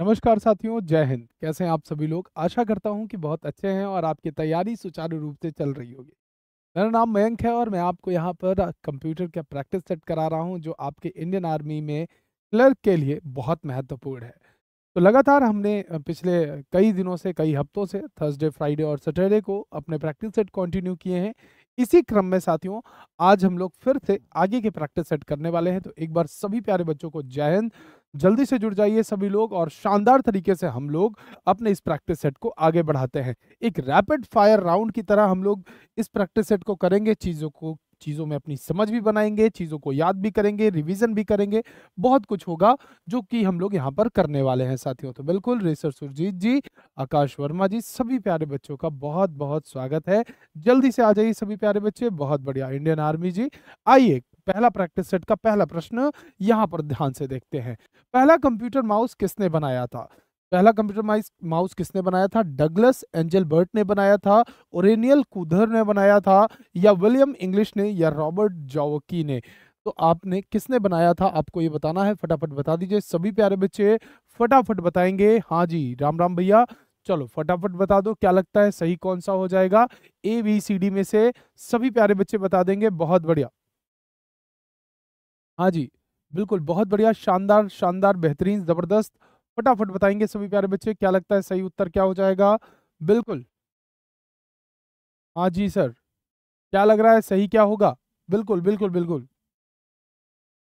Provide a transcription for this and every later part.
नमस्कार साथियों जय हिंद कैसे हैं आप सभी लोग आशा करता हूं कि बहुत अच्छे हैं और आपकी तैयारी सुचारू रूप से चल रही होगी मेरा नाम मयंक है और मैं आपको यहां पर कंप्यूटर का प्रैक्टिस सेट करा रहा हूं जो आपके इंडियन आर्मी में क्लर्क के लिए बहुत महत्वपूर्ण है तो लगातार हमने पिछले कई दिनों से कई हफ्तों से थर्सडे फ्राइडे और सैटरडे को अपने प्रैक्टिस सेट कंटिन्यू किए हैं इसी क्रम में साथियों आज हम लोग फिर से आगे के प्रैक्टिस सेट करने वाले हैं तो एक बार सभी प्यारे बच्चों को जय हिंद जल्दी से जुड़ जाइए सभी लोग और शानदार तरीके से हम लोग अपने इस प्रैक्टिस सेट को आगे बढ़ाते हैं एक रैपिड फायर राउंड की तरह हम लोग इस प्रैक्टिस सेट को करेंगे चीज़ों को चीज़ों में अपनी समझ भी बनाएंगे चीज़ों को याद भी करेंगे रिवीजन भी करेंगे बहुत कुछ होगा जो कि हम लोग यहाँ पर करने वाले हैं साथियों तो बिल्कुल रेसर सुरजीत जी आकाश वर्मा जी सभी प्यारे बच्चों का बहुत बहुत स्वागत है जल्दी से आ जाइए सभी प्यारे बच्चे बहुत बढ़िया इंडियन आर्मी जी आइए पहला प्रैक्टिस सेट का पहला प्रश्न यहाँ पर ध्यान से देखते हैं पहला कंप्यूटर माउस किसने बनाया था पहला कंप्यूटर माउस किसने बनाया था डगलस एंजल बर्ट ने बनाया था ओरेनियल कुधर ने बनाया था या विलियम इंग्लिश ने या रॉबर्ट जॉवकी ने तो आपने किसने बनाया था आपको ये बताना है फटाफट बता दीजिए सभी प्यारे बच्चे फटाफट बताएंगे हाँ जी राम राम भैया चलो फटाफट बता दो क्या लगता है सही कौन सा हो जाएगा ए बी सी डी में से सभी प्यारे बच्चे बता देंगे बहुत बढ़िया हाँ जी बिल्कुल बहुत बढ़िया शानदार शानदार बेहतरीन जबरदस्त फटाफट बताएंगे सभी प्यारे बच्चे क्या लगता है सही उत्तर क्या हो जाएगा बिल्कुल हाँ जी सर क्या लग रहा है सही क्या होगा बिल्कुल बिल्कुल बिल्कुल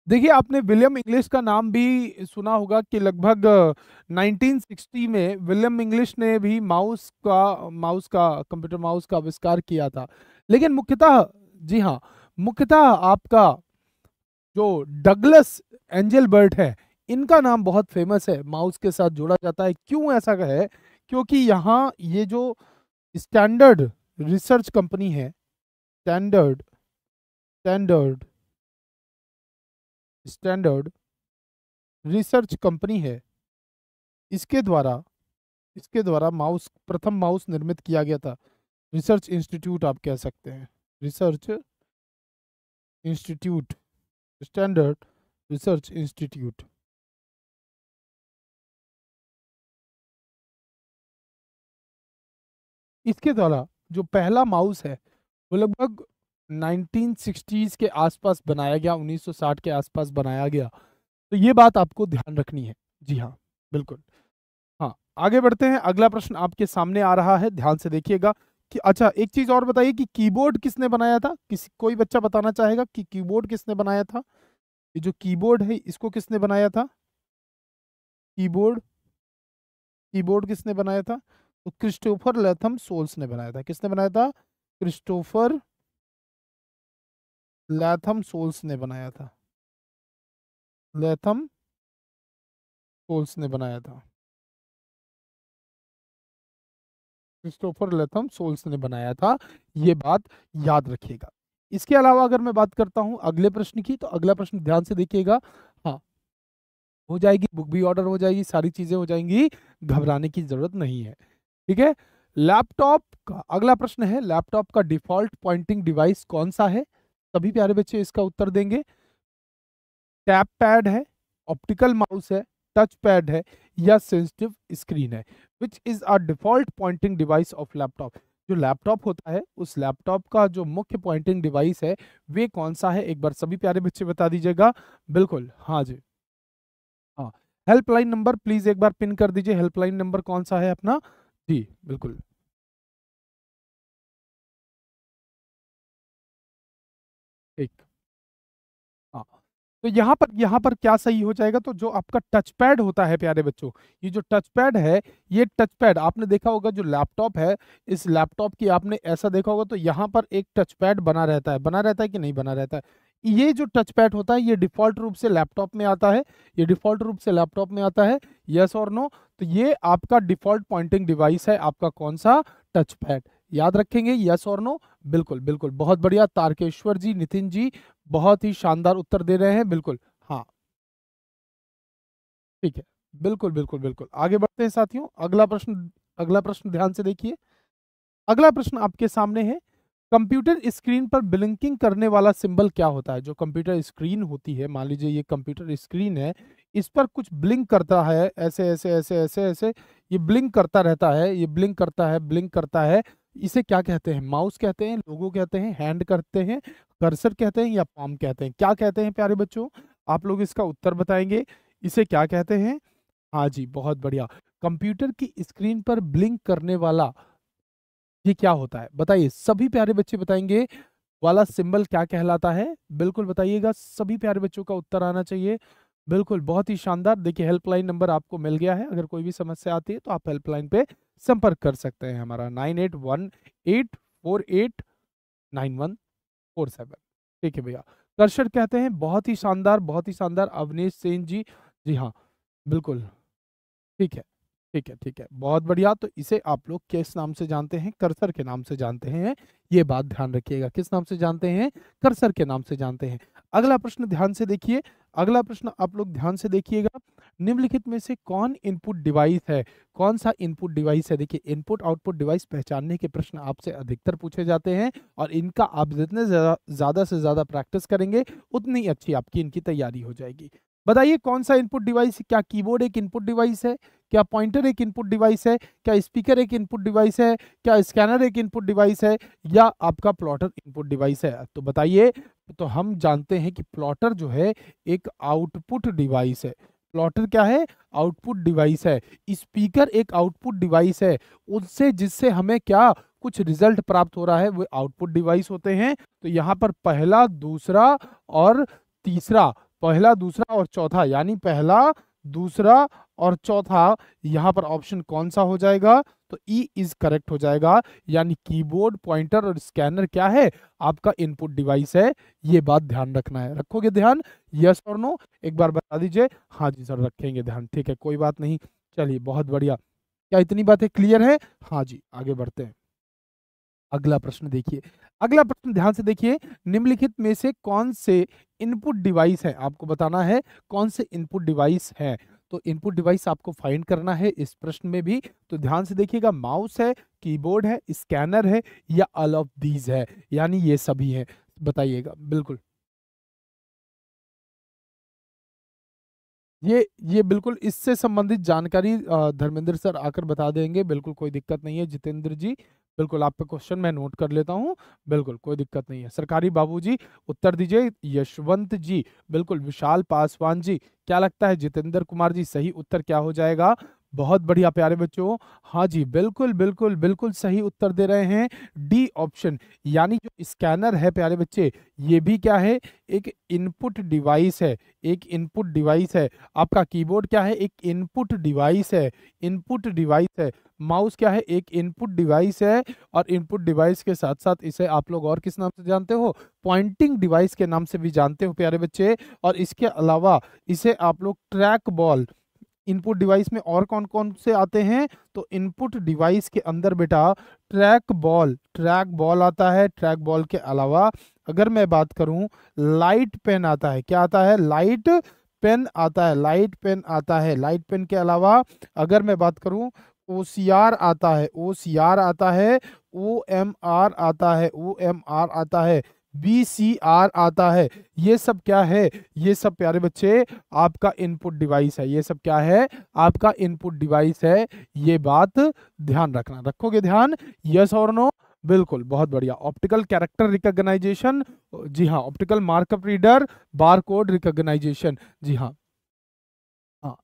देखिए आपने विलियम इंग्लिश का नाम भी सुना होगा कि लगभग 1960 में विलियम इंग्लिश ने भी माउस का माउस का कंप्यूटर माउस का आविष्कार किया था लेकिन मुख्यतः जी हाँ मुख्यतः आपका जो डगलस एंजल बर्ट है इनका नाम बहुत फेमस है माउस के साथ जोड़ा जाता है क्यों ऐसा है क्योंकि यहाँ ये जो स्टैंडर्ड रिसर्च कंपनी है standard standard standard research company है इसके द्वारा इसके द्वारा माउस प्रथम माउस निर्मित किया गया था रिसर्च इंस्टीट्यूट आप कह सकते हैं research institute standard research institute इसके द्वारा जो पहला माउस है वो लगभग 1960s के आसपास बनाया गया 1960 के आसपास बनाया गया तो ये बात आपको ध्यान रखनी है जी हाँ बिल्कुल हाँ आगे बढ़ते हैं अगला प्रश्न आपके सामने आ रहा है ध्यान से देखिएगा कि अच्छा एक चीज़ और बताइए कि कीबोर्ड किसने बनाया था किसी कोई बच्चा बताना चाहेगा कि कीबोर्ड किसने बनाया था ये जो कीबोर्ड है इसको किसने बनाया था कीबोर्ड कीबोर्ड किसने बनाया था तो क्रिस्टोफर लेथम सोल्स ने बनाया था किसने बनाया था क्रिस्टोफर लैथम सोल्स ने बनाया था लेथम सोल्स ने बनाया था क्रिस्टोफर लेथम सोल्स ने बनाया था ये बात याद रखिएगा इसके अलावा अगर मैं बात करता हूँ अगले प्रश्न की तो अगला प्रश्न ध्यान से देखिएगा हाँ हो जाएगी बुक भी ऑर्डर हो जाएगी सारी चीजें हो जाएंगी घबराने की जरूरत नहीं है ठीक है लैपटॉप का अगला प्रश्न है लैपटॉप का डिफॉल्ट पॉइंटिंग डिवाइस कौन सा है सभी प्यारे बच्चे इसका उत्तर देंगे टैप पैड है ऑप्टिकल माउस है टच पैड है या सेंसिटिव स्क्रीन है which is a default pointing device of laptop जो लैपटॉप होता है उस लैपटॉप का जो मुख्य पॉइंटिंग डिवाइस है वे कौन सा है एक बार सभी प्यारे बच्चे बता दीजिएगा बिल्कुल हाँ जी हाँ हेल्पलाइन नंबर प्लीज एक बार पिन कर दीजिए हेल्पलाइन नंबर कौन सा है अपना जी बिल्कुल एक तो यहाँ पर यहाँ पर क्या सही हो जाएगा तो जो आपका टच पैड होता है प्यारे बच्चों ये जो टच पैड है ये टच पैड आपने देखा होगा जो लैपटॉप है इस लैपटॉप की आपने ऐसा देखा होगा तो यहाँ पर एक टच पैड बना रहता है बना रहता है कि नहीं बना रहता है ये जो टच पैड होता है ये डिफ़ॉल्ट रूप से लैपटॉप में आता है ये डिफ़ॉल्ट रूप से लैपटॉप में आता है यस और नो तो ये आपका डिफ़ॉल्ट पॉइंटिंग डिवाइस है आपका कौन सा टच पैड याद रखेंगे यस और नो बिल्कुल बिल्कुल बहुत बढ़िया तारकेश्वर जी नितिन जी बहुत ही शानदार उत्तर दे रहे हैं बिल्कुल हाँ ठीक है बिल्कुल बिल्कुल बिल्कुल आगे बढ़ते हैं साथियों अगला प्रश्न अगला प्रश्न ध्यान से देखिए अगला प्रश्न आपके सामने है कंप्यूटर स्क्रीन पर ब्लिंकिंग करने वाला सिंबल क्या होता है जो कंप्यूटर स्क्रीन होती है मान लीजिए ये कंप्यूटर स्क्रीन है इस पर कुछ ब्लिंक करता है ऐसे ऐसे ऐसे ऐसे ऐसे ये ब्लिंक करता रहता है ये ब्लिंक करता है ब्लिंक करता है इसे क्या कहते हैं माउस कहते हैं लोगो कहते हैं हैंड करते हैं कर्सर कहते हैं या पाम कहते हैं क्या कहते हैं प्यारे बच्चों आप लोग इसका उत्तर बताएंगे इसे क्या कहते हैं हाँ जी बहुत बढ़िया कंप्यूटर की स्क्रीन पर ब्लिंक करने वाला ये क्या होता है बताइए सभी प्यारे बच्चे बताएंगे वाला सिंबल क्या कहलाता है बिल्कुल बताइएगा सभी प्यारे बच्चों का उत्तर आना चाहिए बिल्कुल बहुत ही शानदार देखिए हेल्पलाइन नंबर आपको मिल गया है अगर कोई भी समस्या आती है तो आप हेल्पलाइन पे संपर्क कर सकते हैं हमारा nine eight one eight four eight nine one four seven ठीक है भैया कर्षण कहते हैं बहुत ही शानदार बहुत ही शानदार अवनीश सेन जी जी हाँ बिल्कुल ठीक है ठीक है ठीक है बहुत बढ़िया तो इसे आप लोग किस नाम से जानते हैं कर्सर के नाम से जानते हैं ये बात ध्यान रखिएगा किस नाम से जानते हैं कर्सर के नाम से जानते हैं अगला प्रश्न ध्यान से देखिए अगला प्रश्न आप लोग ध्यान से देखिएगा निम्नलिखित में से कौन इनपुट डिवाइस है कौन सा इनपुट डिवाइस है देखिए इनपुट आउटपुट डिवाइस पहचानने के प्रश्न आपसे अधिकतर पूछे जाते हैं और इनका आप जितने ज़्यादा से ज़्यादा प्रैक्टिस करेंगे उतनी अच्छी आपकी इनकी तैयारी हो जाएगी बताइए कौन सा इनपुट डिवाइस क्या कीबोर्ड एक इनपुट डिवाइस है क्या पॉइंटर एक इनपुट डिवाइस है क्या स्पीकर एक इनपुट डिवाइस है क्या स्कैनर एक इनपुट डिवाइस है या आपका प्लॉटर इनपुट डिवाइस है तो बताइए तो हम जानते हैं कि प्लॉटर जो है एक आउटपुट डिवाइस है प्लॉटर क्या है आउटपुट डिवाइस है स्पीकर एक आउटपुट डिवाइस है उनसे जिससे हमें क्या कुछ रिजल्ट प्राप्त हो रहा है वो आउटपुट डिवाइस होते हैं तो यहाँ पर पहला दूसरा और तीसरा पहला दूसरा और चौथा यानी पहला दूसरा और चौथा यहाँ पर ऑप्शन कौन सा हो जाएगा तो ई इज करेक्ट हो जाएगा यानी कीबोर्ड पॉइंटर और स्कैनर क्या है आपका इनपुट डिवाइस है ये बात ध्यान रखना है रखोगे ध्यान यस और नो एक बार बता दीजिए हाँ जी सर रखेंगे ध्यान ठीक है कोई बात नहीं चलिए बहुत बढ़िया क्या इतनी बातें क्लियर है हाँ जी आगे बढ़ते हैं अगला प्रश्न देखिए अगला प्रश्न ध्यान से देखिए निम्नलिखित में से कौन से इनपुट डिवाइस है आपको बताना है कौन से इनपुट डिवाइस है तो इनपुट डिवाइस आपको फाइंड करना है इस प्रश्न में भी तो ध्यान से देखिएगा माउस है कीबोर्ड है स्कैनर है या ऑल ऑफ दीज है यानी ये सभी है बताइएगा बिल्कुल ये ये बिल्कुल इससे संबंधित जानकारी धर्मेंद्र सर आकर बता देंगे बिल्कुल कोई दिक्कत नहीं है जितेंद्र जी बिल्कुल आपका क्वेश्चन मैं नोट कर लेता हूँ बिल्कुल कोई दिक्कत नहीं है सरकारी बाबूजी उत्तर दीजिए यशवंत जी बिल्कुल विशाल पासवान जी क्या लगता है जितेंद्र कुमार जी सही उत्तर क्या हो जाएगा बहुत बढ़िया प्यारे बच्चों हाँ जी बिल्कुल बिल्कुल बिल्कुल सही उत्तर दे रहे हैं डी ऑप्शन यानी जो स्कैनर है प्यारे बच्चे ये भी क्या है एक इनपुट डिवाइस है एक इनपुट डिवाइस है आपका कीबोर्ड क्या है एक इनपुट डिवाइस है इनपुट डिवाइस है माउस क्या है एक इनपुट डिवाइस है और इनपुट डिवाइस के साथ साथ इसे आप लोग और किस नाम से जानते हो पॉइंटिंग डिवाइस के नाम से भी जानते हो प्यारे बच्चे और इसके अलावा इसे आप लोग ट्रैक बॉल इनपुट डिवाइस में और कौन कौन से आते हैं तो इनपुट डिवाइस के अंदर बेटा ट्रैक बॉल ट्रैक बॉल आता है ट्रैक बॉल के अलावा अगर मैं बात करूं लाइट पेन आता है क्या आता है लाइट पेन आता है लाइट पेन आता है लाइट पेन के अलावा अगर मैं बात करूं ओ आता है ओ आता है ओ आता है ओ आता है बी सी आर आता है ये सब क्या है ये सब प्यारे बच्चे आपका इनपुट डिवाइस है ये सब क्या है आपका इनपुट डिवाइस है ये बात ध्यान रखना रखोगे ध्यान यस और नो बिल्कुल बहुत बढ़िया ऑप्टिकल कैरेक्टर रिकॉग्नाइजेशन जी हाँ optical markup reader bar code recognition जी हाँ हाँ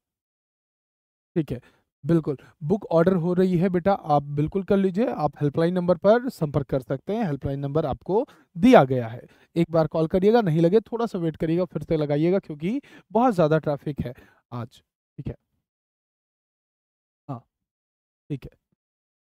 ठीक है बिल्कुल बुक ऑर्डर हो रही है बेटा आप बिल्कुल कर लीजिए आप हेल्पलाइन नंबर पर संपर्क कर सकते हैं हेल्पलाइन नंबर आपको दिया गया है एक बार कॉल करिएगा नहीं लगे तो थोड़ा सा वेट करिएगा फिर से लगाइएगा क्योंकि बहुत ज़्यादा ट्रैफिक है आज ठीक है हाँ ठीक है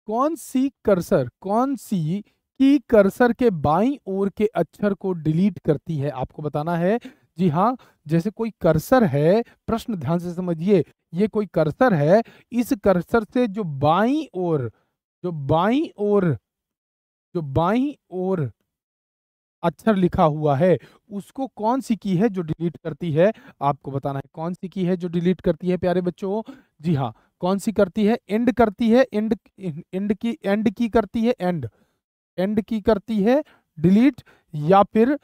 कौन सी कर्सर कौन सी की कर्सर के बाई ओर के अक्षर को डिलीट करती है आपको बताना है जी हाँ जैसे कोई कर्सर है प्रश्न ध्यान से समझिए ये कोई कर्सर है इस कर्सर से जो बाई और जो बाई और जो बाई और अक्षर लिखा हुआ है उसको कौन सी की है जो डिलीट करती है आपको बताना है कौन सी की है जो डिलीट करती है प्यारे बच्चों जी हाँ कौन सी करती है एंड करती है एंड एंड की एंड की करती है एंड एंड की करती है डिलीट या फिर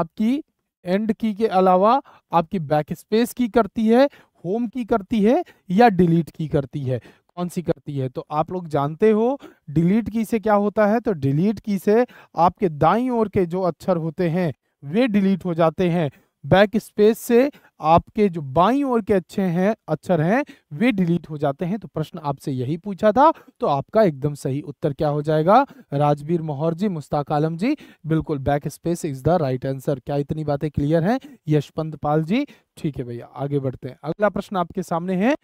आपकी एंड की के अलावा आपकी बैक स्पेस की करती है होम की करती है या डिलीट की करती है कौन सी करती है तो आप लोग जानते हो डिलीट की से क्या होता है तो डिलीट की से आपके दाई ओर के जो अक्षर होते हैं वे डिलीट हो जाते हैं बैक स्पेस से आपके जो बाई और के अच्छे हैं अक्षर हैं वे डिलीट हो जाते हैं तो प्रश्न आपसे यही पूछा था तो आपका एकदम सही उत्तर क्या हो जाएगा राजवीर मोहर जी मुश्ताक आलम जी बिल्कुल back space is the right answer क्या इतनी बातें क्लियर हैं यशपंत पाल जी ठीक है भैया आगे बढ़ते हैं अगला प्रश्न आपके सामने है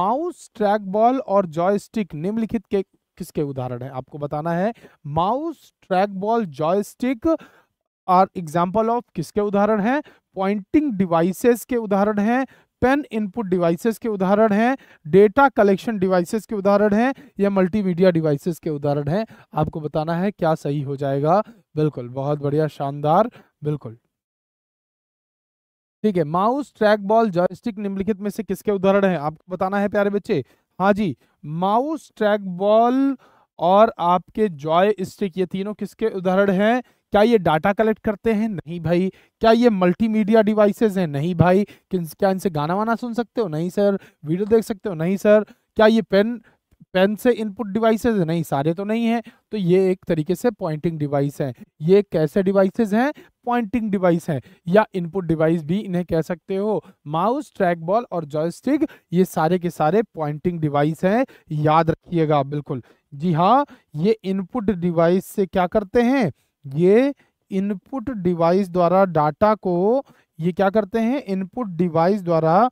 माउस ट्रैक बॉल और जॉयस्टिक निम्नलिखित के किसके उदाहरण है आपको बताना है mouse track ball joystick are example of किसके उदाहरण हैं पॉइंटिंग डिवाइसेस के उदाहरण हैं पेन इनपुट डिवाइसेस के उदाहरण हैं डेटा कलेक्शन डिवाइसेस के उदाहरण हैं या मल्टीमीडिया डिवाइसेस के उदाहरण हैं आपको बताना है क्या सही हो जाएगा बिल्कुल बहुत बढ़िया शानदार बिल्कुल ठीक है माउस ट्रैक बॉल जॉयस्टिक निम्नलिखित में से किसके उदाहरण है आपको बताना है प्यारे बच्चे हाँ जी माउस ट्रैक बॉल और आपके जॉय स्टिक ये तीनों किसके उदाहरण हैं क्या ये डाटा कलेक्ट करते हैं नहीं भाई क्या ये मल्टीमीडिया डिवाइसेस हैं नहीं भाई क्या इनसे गाना वाना सुन सकते हो नहीं सर वीडियो देख सकते हो नहीं सर क्या ये पेन पेन से इनपुट डिवाइसेज नहीं सारे तो नहीं है तो ये एक तरीके से पॉइंटिंग डिवाइस है ये कैसे डिवाइसेज हैं पॉइंटिंग डिवाइस है या इनपुट डिवाइस भी इन्हें कह सकते हो माउस ट्रैक बॉल और जॉयस्टिक ये सारे के सारे पॉइंटिंग डिवाइस हैं याद रखिएगा बिल्कुल जी हाँ ये इनपुट डिवाइस से क्या करते हैं ये इनपुट डिवाइस द्वारा डाटा को ये क्या करते हैं इनपुट डिवाइस द्वारा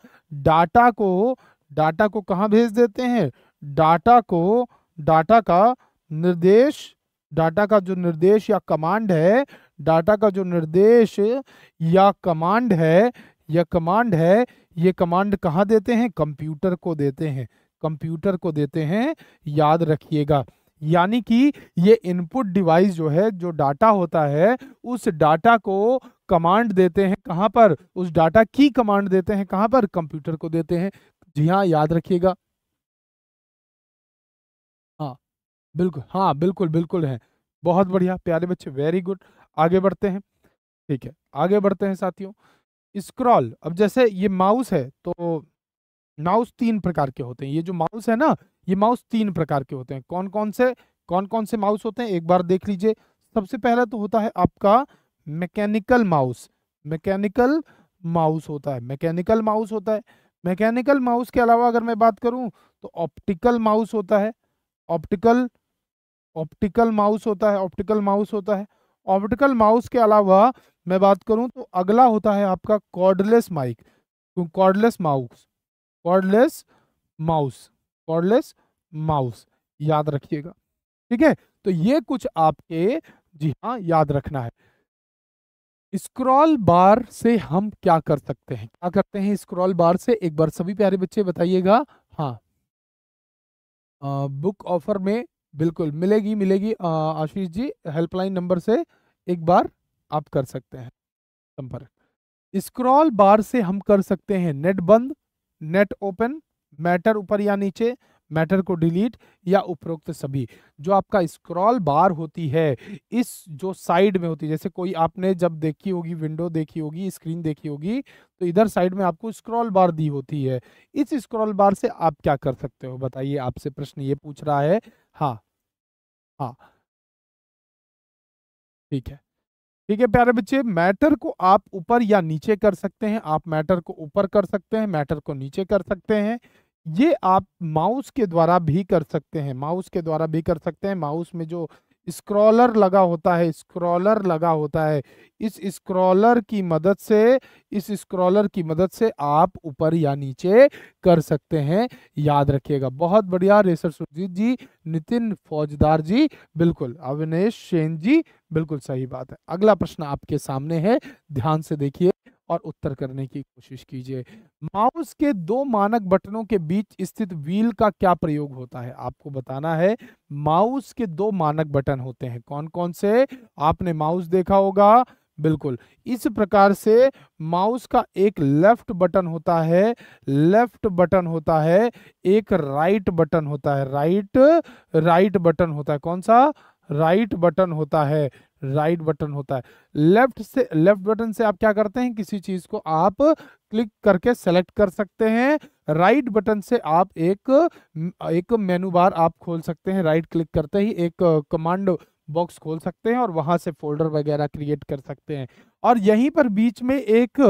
डाटा को डाटा को कहाँ भेज देते हैं डाटा को डाटा का निर्देश डाटा का जो निर्देश या कमांड है डाटा का जो निर्देश या कमांड है या कमांड है ये कमांड कहाँ देते हैं कंप्यूटर को देते हैं कंप्यूटर को देते हैं याद रखिएगा यानी कि ये इनपुट डिवाइस जो है जो डाटा होता है उस डाटा को कमांड देते हैं कहाँ पर उस डाटा की कमांड देते हैं कहाँ पर कंप्यूटर को देते हैं जी हाँ याद रखिएगा हाँ बिल्कुल हाँ बिल्कुल बिल्कुल है बहुत बढ़िया प्यारे बच्चे वेरी गुड आगे बढ़ते हैं ठीक है आगे बढ़ते हैं साथियों स्क्रॉल अब जैसे ये माउस है तो माउस तीन प्रकार के होते हैं ये जो माउस है ना ये माउस तीन प्रकार के होते हैं कौन कौन से कौन कौन से माउस होते हैं एक बार देख लीजिए सबसे पहला तो होता है आपका मैकेनिकल माउस मैकेनिकल माउस होता है मैकेनिकल माउस होता है मैकेनिकल माउस के अलावा अगर मैं बात करूं तो ऑप्टिकल माउस होता है ऑप्टिकल ऑप्टिकल माउस होता है ऑप्टिकल माउस होता है ऑप्टिकल माउस के अलावा मैं बात करूं तो अगला होता है आपका cordless mic cordless mouse cordless mouse cordless mouse याद रखिएगा ठीक है तो ये कुछ आपके जी हाँ याद रखना है स्क्रॉल बार से हम क्या कर सकते हैं क्या करते हैं स्क्रॉल बार से एक बार सभी प्यारे बच्चे बताइएगा हाँ आ, बुक ऑफर में बिल्कुल मिलेगी मिलेगी आशीष जी हेल्पलाइन नंबर से एक बार आप कर सकते हैं संपर्क स्क्रॉल बार से हम कर सकते हैं नेट बंद नेट ओपन मैटर ऊपर या नीचे मैटर को डिलीट या उपरोक्त सभी जो आपका स्क्रॉल बार होती है इस जो साइड में होती है जैसे कोई आपने जब देखी होगी विंडो देखी होगी स्क्रीन देखी होगी तो इधर साइड में आपको स्क्रॉल बार दी होती है इस स्क्रॉल बार से आप क्या कर सकते हो बताइए आपसे प्रश्न ये पूछ रहा है हाँ हाँ ठीक है ठीक है प्यारे बच्चे मैटर को आप ऊपर या नीचे कर सकते हैं आप मैटर को ऊपर कर सकते हैं मैटर को नीचे कर सकते हैं ये आप माउस के द्वारा भी कर सकते हैं माउस के द्वारा भी कर सकते हैं माउस में जो स्क्रॉलर लगा होता है स्क्रॉलर लगा होता है इस स्क्रॉलर की मदद से इस स्क्रॉलर की मदद से आप ऊपर या नीचे कर सकते हैं याद रखिएगा बहुत बढ़िया रेसर सुरजीत जी नितिन फौजदार जी बिल्कुल अविनेश सेन जी बिल्कुल सही बात है अगला प्रश्न आपके सामने है ध्यान से देखिए और उत्तर करने की कोशिश कीजिए माउस के दो मानक बटनों के बीच स्थित व्हील का क्या प्रयोग होता है आपको बताना है माउस के दो मानक बटन होते हैं कौन कौन से आपने माउस देखा होगा बिल्कुल इस प्रकार से माउस का एक लेफ्ट बटन होता है लेफ्ट बटन होता है एक राइट बटन होता है राइट राइट बटन होता है कौन सा राइट बटन होता है राइट बटन होता है लेफ्ट से लेफ्ट बटन से आप क्या करते हैं किसी चीज को आप क्लिक करके सेलेक्ट कर सकते हैं राइट right बटन से आप एक एक मेनू बार आप खोल सकते हैं राइट right क्लिक करते ही एक कमांड बॉक्स खोल सकते हैं और वहां से फोल्डर वगैरह क्रिएट कर सकते हैं और यहीं पर बीच में एक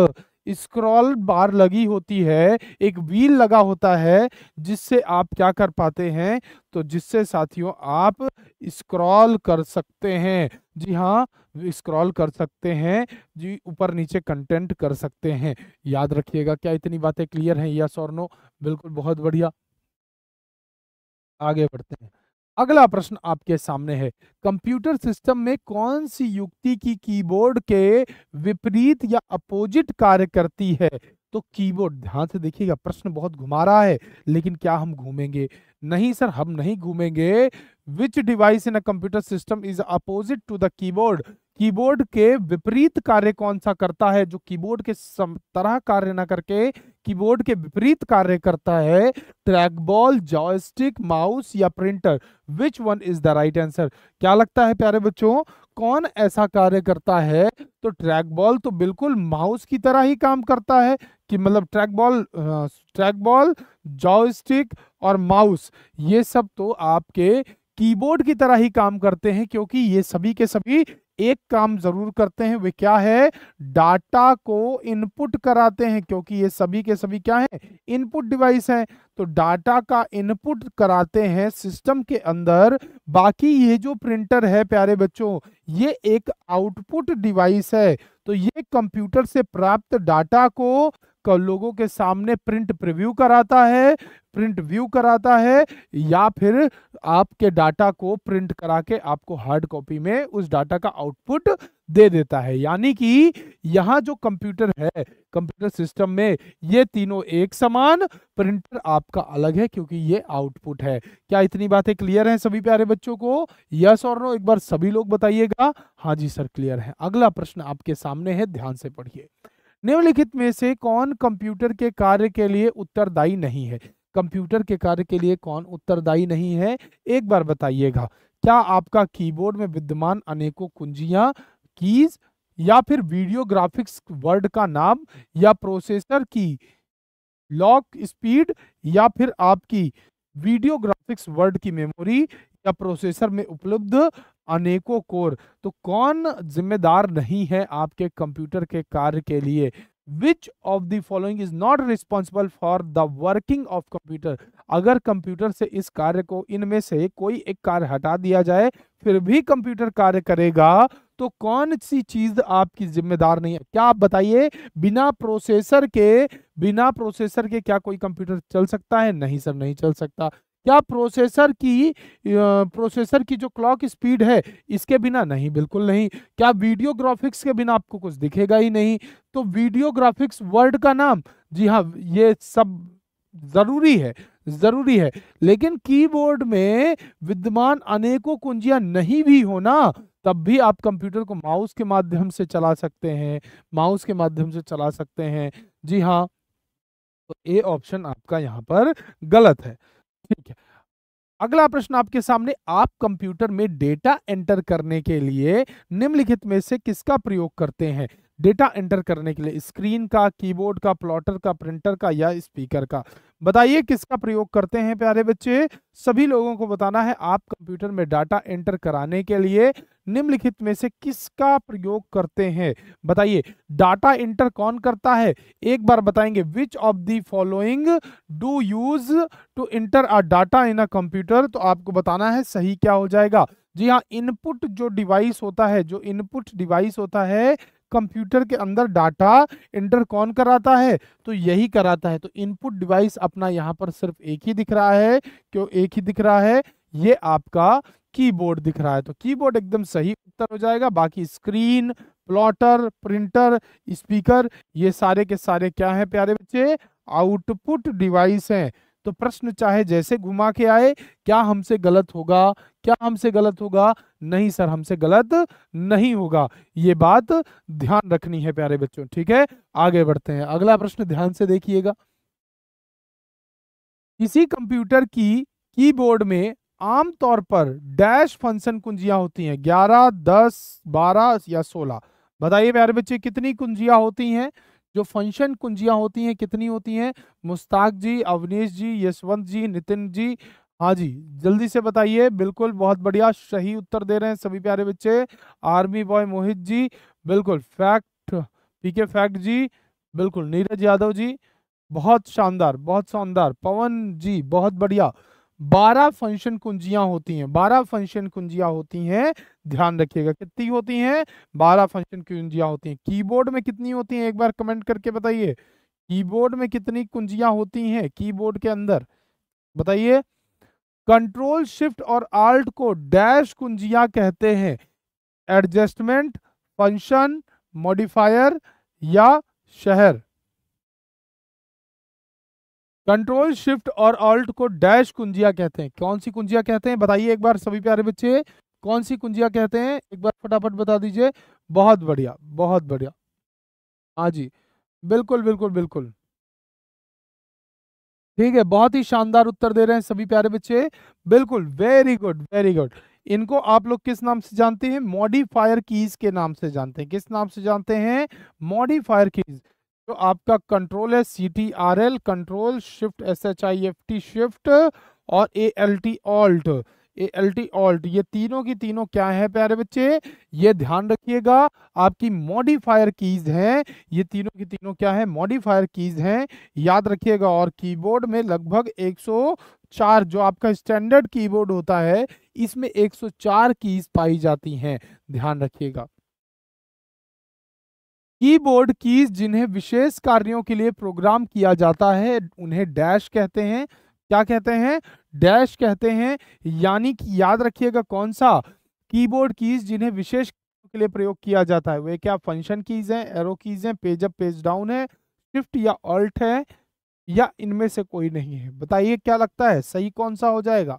स्क्रॉल बार लगी होती है एक व्हील लगा होता है जिससे आप क्या कर पाते हैं तो जिससे साथियों आप स्क्रॉल कर सकते हैं जी हाँ स्क्रॉल कर सकते हैं जी ऊपर नीचे कंटेंट कर सकते हैं याद रखिएगा क्या इतनी बातें क्लियर हैं या और नो बिल्कुल बहुत बढ़िया आगे बढ़ते हैं अगला प्रश्न आपके सामने है कंप्यूटर सिस्टम में कौन सी युक्ति की कीबोर्ड के विपरीत या अपोजिट कार्य करती है तो कीबोर्ड ध्यान से देखिएगा प्रश्न बहुत घुमा रहा है लेकिन क्या हम घूमेंगे नहीं सर हम नहीं घूमेंगे which device in a computer system is opposite to the keyboard keyboard के विपरीत कार्य कौन सा करता है जो कीबोर्ड के सम तरह कार्य ना करके कीबोर्ड के विपरीत कार्य करता है ट्रैक बॉल जॉयस्टिक माउस या printer which one is the right answer क्या लगता है प्यारे बच्चों कौन ऐसा कार्य करता है तो ट्रैक बॉल तो बिल्कुल माउस की तरह ही काम करता है कि मतलब track ball track ball joystick और माउस ये सब तो आपके कीबोर्ड की तरह ही काम करते हैं क्योंकि ये सभी के सभी एक काम जरूर करते हैं वे क्या है डाटा को इनपुट कराते हैं क्योंकि ये सभी के सभी क्या है इनपुट डिवाइस है तो डाटा का इनपुट कराते हैं सिस्टम के अंदर बाकी ये जो प्रिंटर है प्यारे बच्चों ये एक आउटपुट डिवाइस है तो ये कंप्यूटर से प्राप्त डाटा को लोगों के सामने प्रिंट प्रिव्यू कराता है प्रिंट व्यू कराता है या फिर आपके डाटा को प्रिंट करा के आपको हार्ड कॉपी में उस डाटा का आउटपुट दे देता है यानी कि यहाँ जो कंप्यूटर है कंप्यूटर सिस्टम में ये तीनों एक समान प्रिंटर आपका अलग है क्योंकि ये आउटपुट है क्या इतनी बातें क्लियर हैं सभी प्यारे बच्चों को यस और नो एक बार सभी लोग बताइएगा हाँ जी सर क्लियर है अगला प्रश्न आपके सामने है ध्यान से पढ़िए निम्नलिखित में से कौन कंप्यूटर के कार्य के लिए उत्तरदायी नहीं है कंप्यूटर के कार्य के लिए कौन उत्तरदायी नहीं है एक बार बताइएगा क्या आपका कीबोर्ड में विद्यमान अनेकों कुंजियां कीज या फिर वीडियो ग्राफिक्स वर्ड का नाम या प्रोसेसर की लॉक स्पीड या फिर आपकी वीडियो ग्राफिक्स वर्ड की मेमोरी या प्रोसेसर में उपलब्ध अनेकों कोर तो कौन जिम्मेदार नहीं है आपके कंप्यूटर के कार्य के लिए which of the following is not responsible for the working of computer अगर कंप्यूटर से इस कार्य को इनमें से कोई एक कार्य हटा दिया जाए फिर भी कंप्यूटर कार्य करेगा तो कौन सी चीज आपकी जिम्मेदार नहीं है क्या आप बताइए बिना प्रोसेसर के बिना प्रोसेसर के क्या कोई कंप्यूटर चल सकता है नहीं सर नहीं चल सकता क्या प्रोसेसर की प्रोसेसर की जो क्लॉक स्पीड है इसके बिना नहीं बिल्कुल नहीं क्या वीडियो ग्राफिक्स के बिना आपको कुछ दिखेगा ही नहीं तो वीडियो ग्राफिक्स वर्ड का नाम जी हाँ ये सब ज़रूरी है ज़रूरी है लेकिन कीबोर्ड में विद्यमान अनेकों कुंजियां नहीं भी होना तब भी आप कंप्यूटर को माउस के माध्यम से चला सकते हैं माउस के माध्यम से चला सकते हैं जी हाँ तो ए ऑप्शन आपका यहाँ पर गलत है ठीक है अगला प्रश्न आपके सामने आप कंप्यूटर में डेटा एंटर करने के लिए निम्नलिखित में से किसका प्रयोग करते हैं डेटा एंटर करने के लिए स्क्रीन का कीबोर्ड का प्लॉटर का प्रिंटर का या स्पीकर का बताइए किसका प्रयोग करते हैं प्यारे बच्चे सभी लोगों को बताना है आप कंप्यूटर में डाटा एंटर कराने के लिए निम्नलिखित में से किसका प्रयोग करते हैं बताइए डाटा इंटर कौन करता है एक बार बताएंगे which of the following do use to enter a data in a computer तो आपको बताना है सही क्या हो जाएगा जी हाँ इनपुट जो डिवाइस होता है जो इनपुट डिवाइस होता है कंप्यूटर के अंदर डाटा इंटर कौन कराता है तो यही कराता है तो इनपुट डिवाइस अपना यहाँ पर सिर्फ एक ही दिख रहा है क्यों एक ही दिख रहा है ये आपका कीबोर्ड दिख रहा है तो कीबोर्ड एकदम सही उत्तर हो जाएगा बाकी स्क्रीन प्लॉटर प्रिंटर स्पीकर ये सारे के सारे क्या है प्यारे बच्चे आउटपुट डिवाइस हैं तो प्रश्न चाहे जैसे घुमा के आए क्या हमसे गलत होगा क्या हमसे गलत होगा नहीं सर हमसे गलत नहीं होगा ये बात ध्यान रखनी है प्यारे बच्चों ठीक है आगे बढ़ते हैं अगला प्रश्न ध्यान से देखिएगा किसी कंप्यूटर की कीबोर्ड में आमतौर पर डैश फंक्शन कुंजियां होती हैं 11, 10, 12 या 16। बताइए प्यारे बच्चे कितनी कुंजियां होती हैं जो फंक्शन कुंजियां होती हैं कितनी होती हैं मुश्ताक जी अवनीश जी यशवंत जी नितिन जी हाँ जी जल्दी से बताइए बिल्कुल बहुत बढ़िया सही उत्तर दे रहे हैं सभी प्यारे बच्चे आर्मी बॉय मोहित जी बिल्कुल फैक्ट पीके फैक्ट जी बिल्कुल नीरज यादव जी बहुत शानदार बहुत शानदार पवन जी बहुत बढ़िया बारह फंक्शन कुंजियां होती हैं बारह फंक्शन कुंजियां होती हैं ध्यान रखिएगा कितनी होती हैं बारह फंक्शन कुंजियां होती हैं कीबोर्ड में कितनी होती हैं एक बार कमेंट करके बताइए कीबोर्ड में कितनी कुंजियां होती हैं कीबोर्ड के अंदर बताइए कंट्रोल शिफ्ट और आल्ट को डैश कुंजियां कहते हैं एडजस्टमेंट फंक्शन मॉडिफायर या शहर कंट्रोल शिफ्ट और ऑल्ट को डैश कुंजिया कहते हैं कौन सी कुंजिया कहते हैं बताइए एक बार सभी प्यारे बच्चे कौन सी कुंजिया कहते हैं एक बार फटाफट बता दीजिए बहुत बढ़िया बहुत बढ़िया हाँ जी बिल्कुल बिल्कुल बिल्कुल ठीक है बहुत ही शानदार उत्तर दे रहे हैं सभी प्यारे बच्चे बिल्कुल वेरी गुड वेरी गुड इनको आप लोग किस नाम से जानते हैं मॉडिफायर कीज के नाम से जानते हैं किस नाम से जानते हैं मॉडिफायर कीज तो आपका कंट्रोल है C T R L control shift S H I F T shift और A L T alt A L T alt ये तीनों की तीनों क्या है प्यारे बच्चे ये ध्यान रखिएगा आपकी मॉडिफायर कीज हैं ये तीनों की तीनों क्या है मॉडिफायर कीज हैं याद रखिएगा और कीबोर्ड में लगभग 104 जो आपका स्टैंडर्ड कीबोर्ड होता है इसमें 104 कीज पाई जाती हैं ध्यान रखिएगा कीबोर्ड कीज जिन्हें विशेष कार्यों के लिए प्रोग्राम किया जाता है उन्हें डैश कहते हैं क्या कहते हैं डैश कहते हैं यानी कि याद रखिएगा कौन सा कीबोर्ड कीज जिन्हें विशेष के लिए प्रयोग किया जाता है वे क्या फंक्शन कीज हैं एरो कीज हैं पेज अप पेज डाउन है शिफ्ट या ऑल्ट है या इनमें से कोई नहीं है बताइए क्या लगता है सही कौन सा हो जाएगा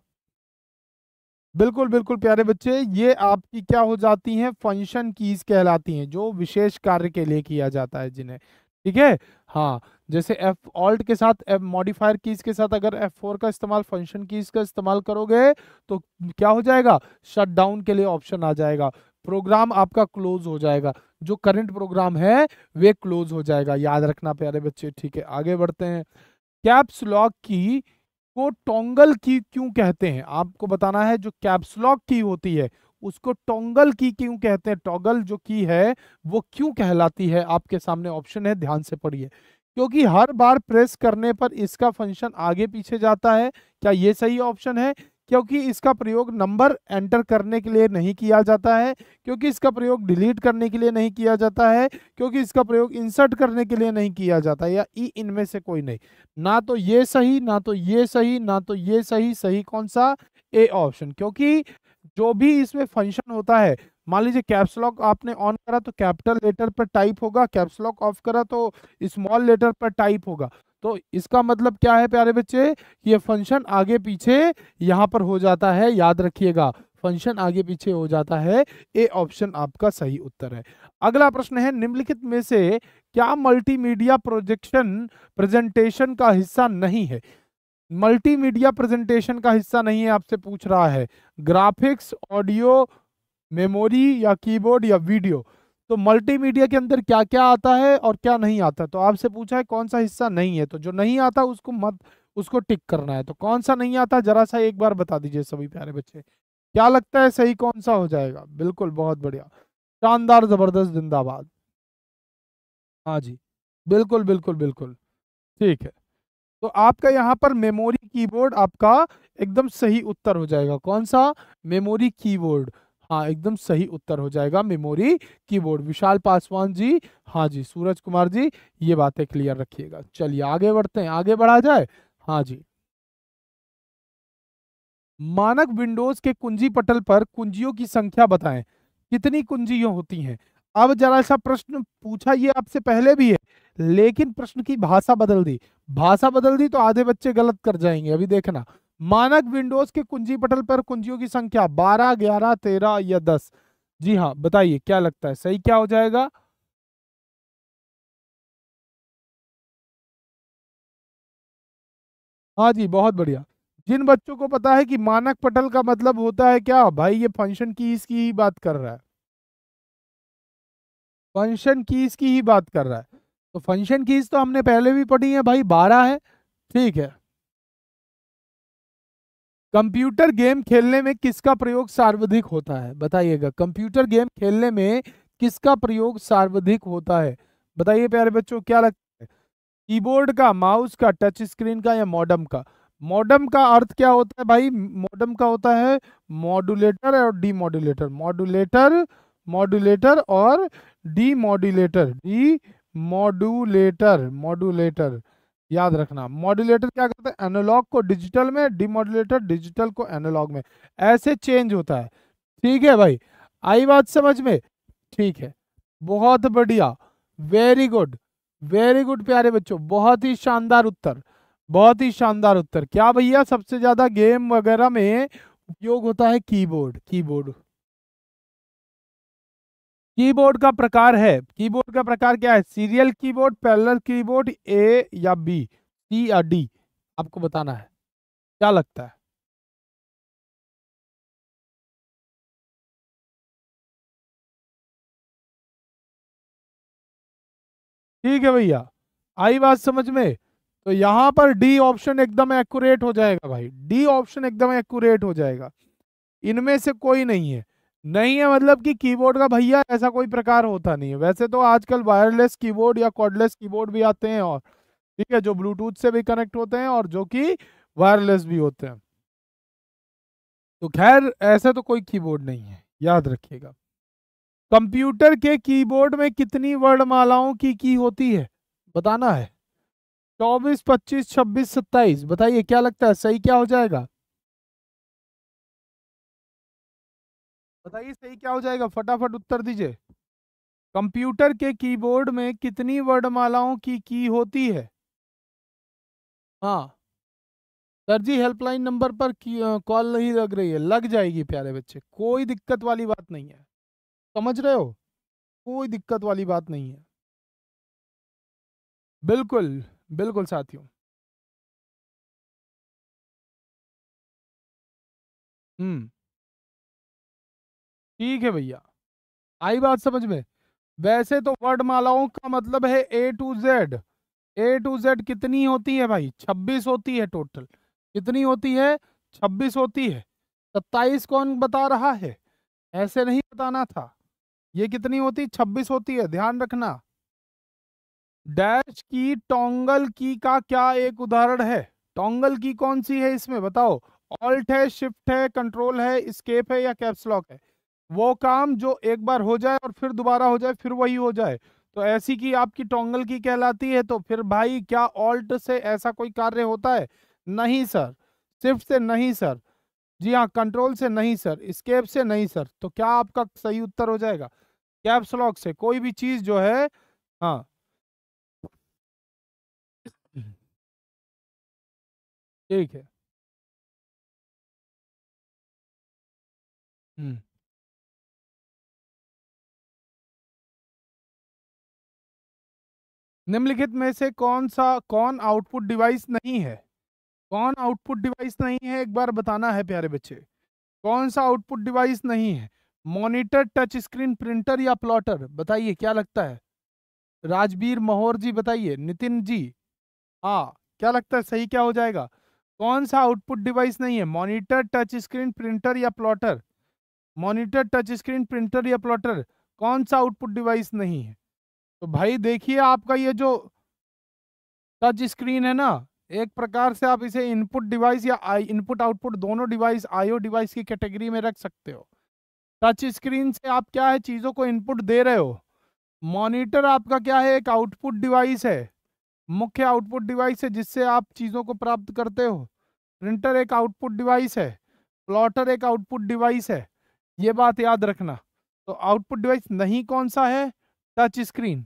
बिल्कुल बिल्कुल प्यारे बच्चे ये आपकी क्या हो जाती हैं फंक्शन कीज कहलाती हैं जो विशेष कार्य के लिए किया जाता है जिन्हें ठीक है हाँ जैसे एफ ऑल्ट के साथ एफ मॉडिफायर कीज के साथ अगर एफ फोर का इस्तेमाल फंक्शन कीज का इस्तेमाल करोगे तो क्या हो जाएगा शट डाउन के लिए ऑप्शन आ जाएगा प्रोग्राम आपका क्लोज हो जाएगा जो करंट प्रोग्राम है वे क्लोज हो जाएगा याद रखना प्यारे बच्चे ठीक है आगे बढ़ते हैं कैप्स लॉक की को टोंगल की क्यों कहते हैं आपको बताना है जो कैप्सलॉक की होती है उसको टोंगल की क्यों कहते हैं टोंगल जो की है वो क्यों कहलाती है आपके सामने ऑप्शन है ध्यान से पढ़िए क्योंकि हर बार प्रेस करने पर इसका फंक्शन आगे पीछे जाता है क्या ये सही ऑप्शन है क्योंकि इसका प्रयोग नंबर एंटर करने के लिए नहीं किया जाता है क्योंकि इसका प्रयोग डिलीट करने के लिए नहीं किया जाता है क्योंकि इसका प्रयोग इंसर्ट करने के लिए नहीं किया जाता या ई इनमें से कोई नहीं ना तो ये सही ना तो ये सही ना तो ये सही सही कौन सा ए ऑप्शन क्योंकि जो भी इसमें फंक्शन होता है मान लीजिए कैप्स लॉक आपने ऑन करा तो कैपिटल लेटर पर टाइप होगा कैप्स लॉक ऑफ करा तो स्मॉल लेटर पर टाइप होगा तो इसका मतलब क्या है प्यारे बच्चे ये फंक्शन आगे पीछे यहाँ पर हो जाता है याद रखिएगा फंक्शन आगे पीछे हो जाता है ए ऑप्शन आपका सही उत्तर है अगला प्रश्न है निम्नलिखित में से क्या मल्टीमीडिया प्रोजेक्शन प्रेजेंटेशन का हिस्सा नहीं है मल्टीमीडिया प्रेजेंटेशन का हिस्सा नहीं है आपसे पूछ रहा है ग्राफिक्स ऑडियो मेमोरी या कीबोर्ड या वीडियो तो मल्टीमीडिया के अंदर क्या क्या आता है और क्या नहीं आता तो आपसे पूछा है कौन सा हिस्सा नहीं है तो जो नहीं आता उसको मत उसको टिक करना है तो कौन सा नहीं आता जरा सा एक बार बता दीजिए सभी प्यारे बच्चे क्या लगता है सही कौन सा हो जाएगा बिल्कुल बहुत बढ़िया शानदार जबरदस्त जिंदाबाद हाँ जी बिल्कुल बिल्कुल बिल्कुल ठीक है तो आपका यहाँ पर मेमोरी कीबोर्ड आपका एकदम सही उत्तर हो जाएगा कौन सा मेमोरी कीबोर्ड हाँ एकदम सही उत्तर हो जाएगा मेमोरी कीबोर्ड विशाल पासवान जी हाँ जी सूरज कुमार जी ये बातें क्लियर रखिएगा चलिए आगे बढ़ते हैं आगे बढ़ा जाए हाँ जी मानक विंडोज के कुंजी पटल पर कुंजियों की संख्या बताएं कितनी कुंजियों होती हैं अब जरा सा प्रश्न पूछा ये आपसे पहले भी है लेकिन प्रश्न की भाषा बदल दी भाषा बदल दी तो आधे बच्चे गलत कर जाएंगे अभी देखना मानक विंडोज के कुंजी पटल पर कुंजियों की संख्या बारह ग्यारह तेरह या दस जी हाँ बताइए क्या लगता है सही क्या हो जाएगा हाँ जी बहुत बढ़िया जिन बच्चों को पता है कि मानक पटल का मतलब होता है क्या भाई ये फंक्शन की की ही बात कर रहा है फंक्शन कीज की ही बात कर रहा है तो फंक्शन कीज तो हमने पहले भी पढ़ी है भाई बारह है ठीक है कंप्यूटर गेम खेलने में किसका प्रयोग सर्वाधिक होता है बताइएगा कंप्यूटर गेम खेलने में किसका प्रयोग सर्वाधिक होता है बताइए प्यारे बच्चों क्या लगता है कीबोर्ड का माउस का टच स्क्रीन का या मॉडम का मॉडम का अर्थ क्या होता है भाई मॉडम का होता है मॉडुलेटर और डी मॉड्यूलेटर मॉड्यूलेटर मॉड्यूलेटर और demodulator demodulator modulator याद रखना मॉड्यूलेटर क्या करता है एनालॉग को डिजिटल में डिमोडुलेटर डिजिटल को एनालॉग में ऐसे चेंज होता है ठीक है भाई आई बात समझ में ठीक है बहुत बढ़िया वेरी गुड वेरी गुड प्यारे बच्चों बहुत ही शानदार उत्तर बहुत ही शानदार उत्तर क्या भैया सबसे ज्यादा गेम वगैरह में उपयोग होता है कीबोर्ड कीबोर्ड कीबोर्ड का प्रकार है कीबोर्ड का प्रकार क्या है serial keyboard parallel keyboard A या बी सी या डी आपको बताना है क्या लगता है ठीक है भैया आई बात समझ में तो यहां पर डी ऑप्शन एकदम एक्यूरेट हो जाएगा भाई डी ऑप्शन एकदम एक्यूरेट हो जाएगा इनमें से कोई नहीं है नहीं है मतलब कि कीबोर्ड का भैया ऐसा कोई प्रकार होता नहीं है वैसे तो आजकल वायरलेस कीबोर्ड या कॉर्डलेस कीबोर्ड भी आते हैं और ठीक है जो ब्लूटूथ से भी कनेक्ट होते हैं और जो कि वायरलेस भी होते हैं तो खैर ऐसे तो कोई कीबोर्ड नहीं है याद रखिएगा कंप्यूटर के कीबोर्ड में कितनी वर्णमालाओं की की होती है बताना है चौबीस पच्चीस छब्बीस सत्ताईस बताइए क्या लगता है सही क्या हो जाएगा बताइए सही क्या हो जाएगा फटाफट उत्तर दीजिए कंप्यूटर के कीबोर्ड में कितनी वर्णमालाओं की की होती है हाँ सर जी हेल्पलाइन नंबर पर कॉल नहीं लग रही है लग जाएगी प्यारे बच्चे कोई दिक्कत वाली बात नहीं है समझ रहे हो कोई दिक्कत वाली बात नहीं है बिल्कुल बिल्कुल साथियों हम्म ठीक है भैया आई बात समझ में वैसे तो वर्डमालाओं का मतलब है A to Z A to Z कितनी होती है भाई छब्बीस होती है टोटल कितनी होती है छब्बीस होती है सत्ताईस कौन बता रहा है ऐसे नहीं बताना था ये कितनी होती छब्बीस होती है ध्यान रखना डैश की टोंगल की का क्या एक उदाहरण है टोंगल की कौन सी है इसमें बताओ ऑल्ट है शिफ्ट है कंट्रोल है स्केप है या कैप्सलॉक है वो काम जो एक बार हो जाए और फिर दोबारा हो जाए फिर वही हो जाए तो ऐसी की आपकी टोंगल की कहलाती है तो फिर भाई क्या ऑल्ट से ऐसा कोई कार्य होता है नहीं सर शिफ्ट से नहीं सर जी हाँ कंट्रोल से नहीं सर स्केप से नहीं सर तो क्या आपका सही उत्तर हो जाएगा कैप्स लॉक से कोई भी चीज जो है हाँ ठीक है हम्म निम्नलिखित में से कौन सा कौन आउटपुट डिवाइस नहीं है कौन आउटपुट डिवाइस नहीं है एक बार बताना है प्यारे बच्चे कौन सा आउटपुट डिवाइस नहीं है मॉनिटर टच स्क्रीन प्रिंटर या प्लॉटर बताइए क्या लगता है राजबीर महोर जी बताइए नितिन जी हाँ क्या लगता है सही क्या हो जाएगा कौन सा आउटपुट डिवाइस नहीं है मॉनिटर टच स्क्रीन प्रिंटर या plotter monitor touch screen printer या प्लॉटर कौन सा आउटपुट डिवाइस नहीं है तो भाई देखिए आपका ये जो टच स्क्रीन है ना एक प्रकार से आप इसे इनपुट डिवाइस या आई इनपुट आउटपुट दोनों डिवाइस आईओ डिवाइस की कैटेगरी में रख सकते हो टच स्क्रीन से आप क्या है चीज़ों को इनपुट दे रहे हो मॉनिटर आपका क्या है एक आउटपुट डिवाइस है मुख्य आउटपुट डिवाइस है जिससे आप चीज़ों को प्राप्त करते हो प्रिंटर एक आउटपुट डिवाइस है प्लॉटर एक आउटपुट डिवाइस है ये बात याद रखना तो आउटपुट डिवाइस नहीं कौन सा है टच स्क्रीन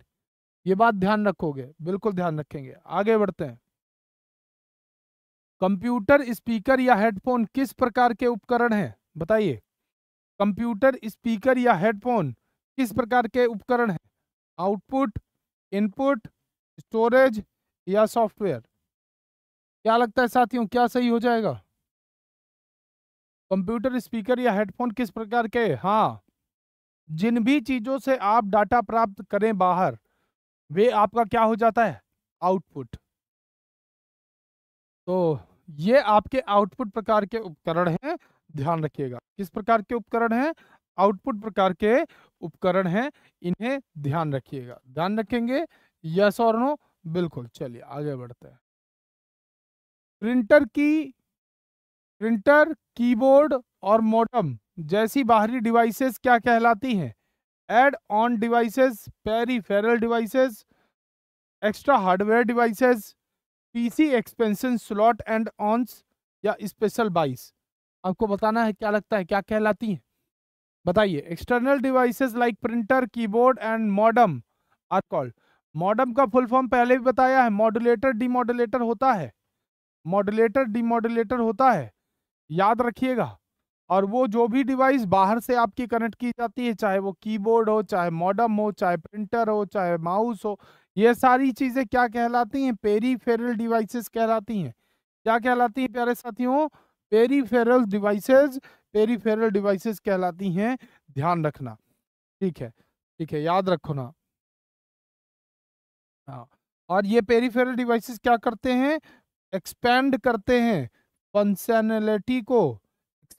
ये बात ध्यान रखोगे बिल्कुल ध्यान रखेंगे आगे बढ़ते हैं कंप्यूटर स्पीकर या हेडफोन किस प्रकार के उपकरण हैं बताइए कंप्यूटर स्पीकर या हेडफोन किस प्रकार के उपकरण हैं आउटपुट इनपुट स्टोरेज या सॉफ्टवेयर क्या लगता है साथियों क्या सही हो जाएगा कंप्यूटर स्पीकर या हेडफोन किस प्रकार के हाँ जिन भी चीज़ों से आप डाटा प्राप्त करें बाहर वे आपका क्या हो जाता है आउटपुट तो ये आपके आउटपुट प्रकार के उपकरण हैं ध्यान रखिएगा किस प्रकार के उपकरण हैं आउटपुट प्रकार के उपकरण हैं इन्हें ध्यान रखिएगा ध्यान रखेंगे यस और नो बिल्कुल चलिए आगे बढ़ते हैं प्रिंटर की प्रिंटर कीबोर्ड और मोटम जैसी बाहरी डिवाइसेस क्या कहलाती हैं add on devices peripheral devices extra hardware devices PC expansion slot add ons या स्पेशल बाइस आपको बताना है क्या लगता है क्या कहलाती है बताइए external devices like printer keyboard and modem are called modem का फुल फॉर्म पहले भी बताया है मॉडुलेटर डिमोडुलेटर होता है मॉडुलेटर डीमॉडुलेटर होता है याद रखिएगा और वो जो भी डिवाइस बाहर से आपकी कनेक्ट की जाती है चाहे वो कीबोर्ड हो चाहे मॉडम हो चाहे प्रिंटर हो चाहे माउस हो ये सारी चीज़ें क्या कहलाती हैं पेरीफेरल डिवाइसेस कहलाती हैं क्या कहलाती हैं प्यारे साथियों पेरीफेरल डिवाइसेस पेरीफेरल डिवाइसेस कहलाती हैं ध्यान रखना ठीक है ठीक है याद रखो ना हाँ और ये पेरीफेरल डिवाइसेस क्या करते हैं एक्सपेंड करते हैं फंक्शनलिटी को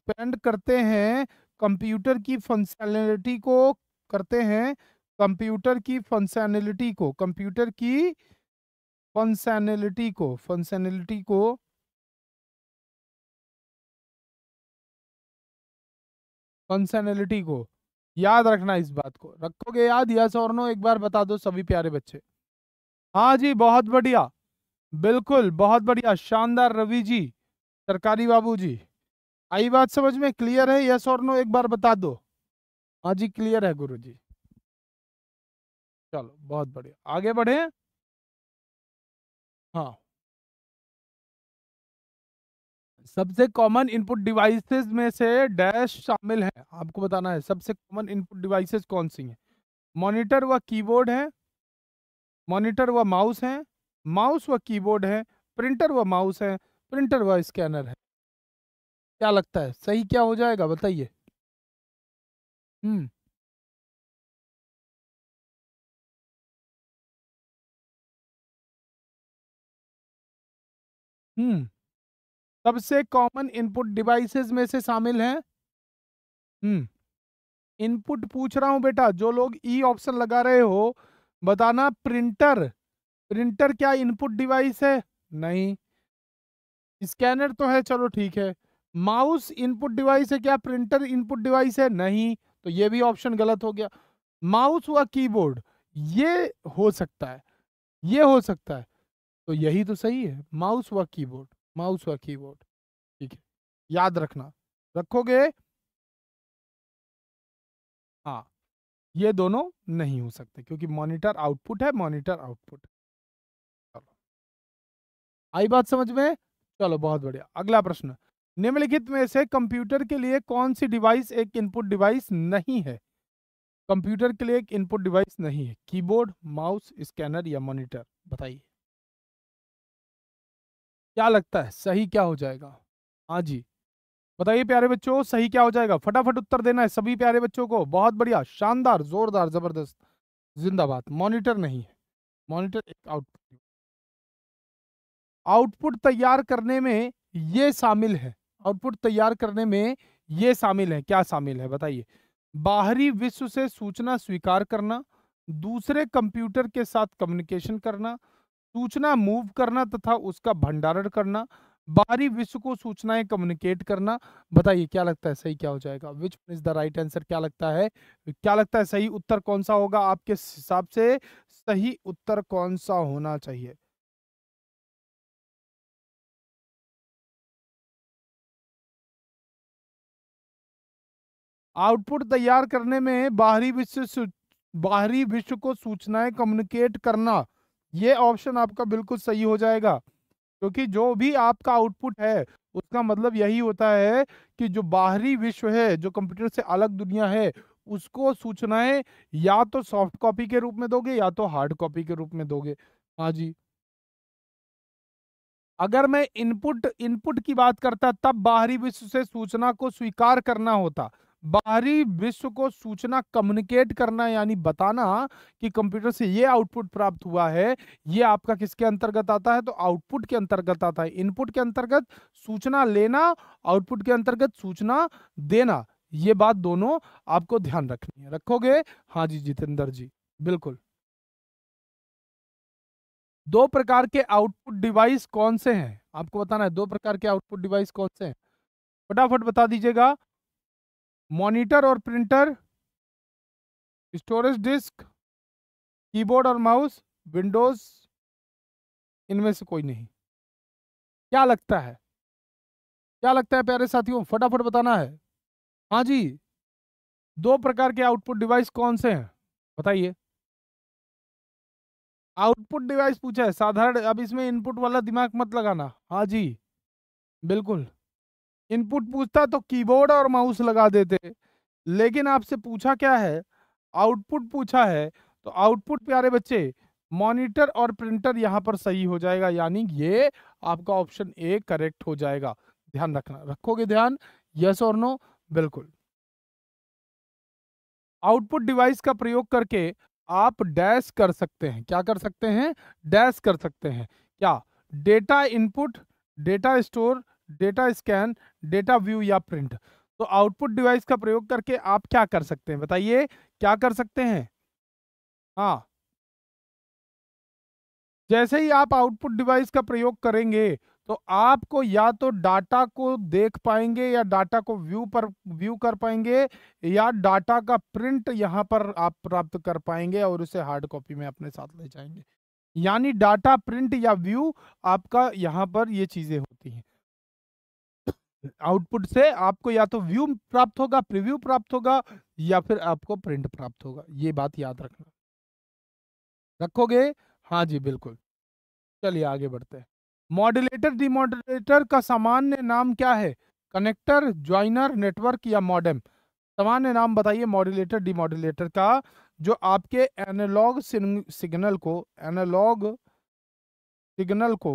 डिपेंड करते हैं कंप्यूटर की फंक्शनलिटी को करते हैं कंप्यूटर की फंक्शनलिटी को कंप्यूटर की फंक्शनलिटी को फंक्शनलिटी को फंक्शनलिटी को याद रखना इस बात को रखोगे याद या सौरनो एक बार बता दो सभी प्यारे बच्चे हाँ जी बहुत बढ़िया बिल्कुल बहुत बढ़िया शानदार रवि जी सरकारी बाबू जी आई बात समझ में क्लियर है यस और नो एक बार बता दो हाँ जी क्लियर है गुरु जी चलो बहुत बढ़िया आगे बढ़े हाँ सबसे कॉमन इनपुट डिवाइसेस में से डैश शामिल है आपको बताना है सबसे कॉमन इनपुट डिवाइसेस कौन सी हैं मॉनिटर व कीबोर्ड है मॉनिटर व माउस है माउस व कीबोर्ड है प्रिंटर व माउस है प्रिंटर व स्कैनर है क्या लगता है सही क्या हो जाएगा बताइए हम्म हम्म सबसे कॉमन इनपुट डिवाइसेस में से शामिल है हम्म इनपुट पूछ रहा हूं बेटा जो लोग ई e ऑप्शन लगा रहे हो बताना प्रिंटर प्रिंटर क्या इनपुट डिवाइस है नहीं स्कैनर तो है चलो ठीक है माउस इनपुट डिवाइस है क्या प्रिंटर इनपुट डिवाइस है नहीं तो ये भी ऑप्शन गलत हो गया माउस हुआ कीबोर्ड ये हो सकता है ये हो सकता है तो यही तो सही है माउस हुआ कीबोर्ड माउस हुआ कीबोर्ड ठीक है याद रखना रखोगे हाँ ये दोनों नहीं हो सकते क्योंकि मॉनिटर आउटपुट है मॉनिटर आउटपुट चलो आई बात समझ में चलो बहुत बढ़िया अगला प्रश्न निम्नलिखित में से कंप्यूटर के लिए कौन सी डिवाइस एक इनपुट डिवाइस नहीं है कंप्यूटर के लिए एक इनपुट डिवाइस नहीं है कीबोर्ड माउस स्कैनर या मॉनिटर बताइए क्या लगता है सही क्या हो जाएगा हाँ जी बताइए प्यारे बच्चों सही क्या हो जाएगा फटाफट उत्तर देना है सभी प्यारे बच्चों को बहुत बढ़िया शानदार जोरदार जबरदस्त जिंदाबाद मॉनिटर नहीं है मॉनिटर एक आउटपुट आउटपुट तैयार करने में ये शामिल है आउटपुट तैयार करने में ये शामिल है क्या शामिल है बताइए बाहरी विश्व से सूचना स्वीकार करना दूसरे कंप्यूटर के साथ कम्युनिकेशन करना सूचना मूव करना तथा उसका भंडारण करना बाहरी विश्व को सूचनाएं कम्युनिकेट करना बताइए क्या लगता है सही क्या हो जाएगा which is the right answer क्या लगता है क्या लगता है सही उत्तर कौन सा होगा आपके हिसाब से सही उत्तर कौन सा होना चाहिए आउटपुट तैयार करने में बाहरी विश्व बाहरी विश्व को सूचनाएं कम्युनिकेट करना ये ऑप्शन आपका बिल्कुल सही हो जाएगा क्योंकि जो भी आपका आउटपुट है उसका मतलब यही होता है कि जो बाहरी विश्व है जो कंप्यूटर से अलग दुनिया है उसको सूचनाएं या तो सॉफ्ट कॉपी के रूप में दोगे या तो हार्ड कॉपी के रूप में दोगे हाँ जी अगर मैं इनपुट इनपुट की बात करता तब बाहरी विश्व से सूचना को स्वीकार करना होता बाहरी विश्व को सूचना कम्युनिकेट करना यानी बताना कि कंप्यूटर से ये आउटपुट प्राप्त हुआ है ये आपका किसके अंतर्गत आता है तो आउटपुट के अंतर्गत आता है इनपुट के अंतर्गत सूचना लेना आउटपुट के अंतर्गत सूचना देना ये बात दोनों आपको ध्यान रखनी है रखोगे हाँ जी जितेंद्र जी बिल्कुल दो प्रकार के आउटपुट डिवाइस कौन से हैं आपको बताना है दो प्रकार के आउटपुट डिवाइस कौन से हैं फटाफट बता दीजिएगा मॉनिटर और प्रिंटर स्टोरेज डिस्क कीबोर्ड और माउस विंडोज इनमें से कोई नहीं क्या लगता है क्या लगता है प्यारे साथियों फटाफट बताना है हाँ जी दो प्रकार के आउटपुट डिवाइस कौन से हैं बताइए आउटपुट डिवाइस पूछा है साधारण अब इसमें इनपुट वाला दिमाग मत लगाना हाँ जी बिल्कुल इनपुट पूछता तो कीबोर्ड और माउस लगा देते लेकिन आपसे पूछा क्या है आउटपुट पूछा है तो आउटपुट प्यारे बच्चे मॉनिटर और प्रिंटर यहाँ पर सही हो जाएगा यानी ये आपका ऑप्शन ए करेक्ट हो जाएगा ध्यान रखना रखोगे ध्यान यस और नो बिल्कुल आउटपुट डिवाइस का प्रयोग करके आप डैश कर सकते हैं क्या कर सकते हैं डैश कर सकते हैं क्या data input data store data scan data view या प्रिंट तो आउटपुट डिवाइस का प्रयोग करके आप क्या कर सकते हैं बताइए क्या कर सकते हैं हाँ जैसे ही आप आउटपुट डिवाइस का प्रयोग करेंगे तो आपको या तो डाटा को देख पाएंगे या डाटा को व्यू पर व्यू कर पाएंगे या डाटा का प्रिंट यहां पर आप प्राप्त कर पाएंगे और उसे हार्ड कॉपी में अपने साथ ले जाएंगे यानी डाटा प्रिंट या व्यू आपका यहां पर ये चीज़ें होती हैं आउटपुट से आपको या तो व्यू प्राप्त होगा प्रीव्यू प्राप्त होगा या फिर आपको प्रिंट प्राप्त होगा ये बात याद रखना रखोगे हाँ जी बिल्कुल चलिए आगे बढ़ते हैं मॉड्यूलेटर डिमोडलेटर का सामान्य नाम क्या है कनेक्टर ज्वाइनर नेटवर्क या मॉडेम सामान्य नाम बताइए मॉड्यूलेटर डिमोडुलेटर का जो आपके एनालॉग सिग्नल को एनालॉग सिग्नल को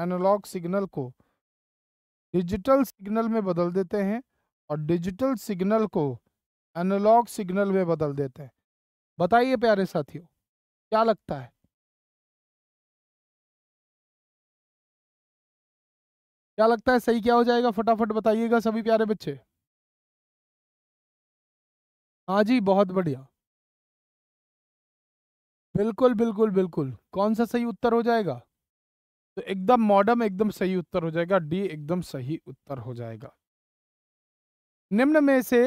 एनालॉग सिग्नल को डिजिटल सिग्नल में बदल देते हैं और डिजिटल सिग्नल को एनालॉग सिग्नल में बदल देते हैं बताइए प्यारे साथियों क्या लगता है क्या लगता है सही क्या हो जाएगा फटाफट बताइएगा सभी प्यारे बच्चे हाँ जी बहुत बढ़िया बिल्कुल बिल्कुल बिल्कुल कौन सा सही उत्तर हो जाएगा तो एकदम मॉडर्म एकदम सही उत्तर हो जाएगा डी एकदम सही उत्तर हो जाएगा निम्न में से